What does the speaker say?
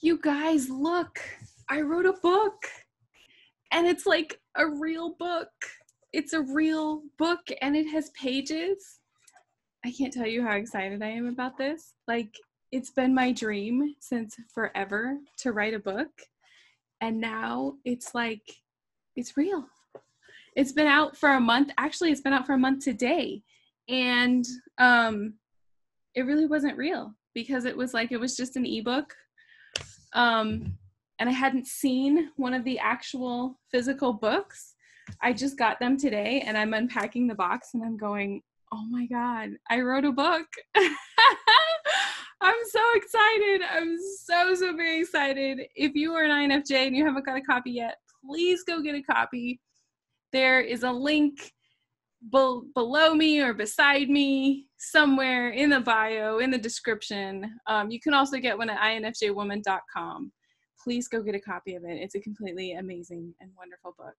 you guys, look, I wrote a book. And it's like a real book. It's a real book and it has pages. I can't tell you how excited I am about this. Like, it's been my dream since forever to write a book. And now it's like, it's real. It's been out for a month. Actually, it's been out for a month today. And um, it really wasn't real because it was like, it was just an ebook um, and I hadn't seen one of the actual physical books. I just got them today and I'm unpacking the box and I'm going, oh my God, I wrote a book. I'm so excited. I'm so, so very excited. If you are an INFJ and you haven't got a copy yet, please go get a copy. There is a link be- below me or beside me somewhere in the bio, in the description. Um, you can also get one at infjwoman.com. Please go get a copy of it. It's a completely amazing and wonderful book.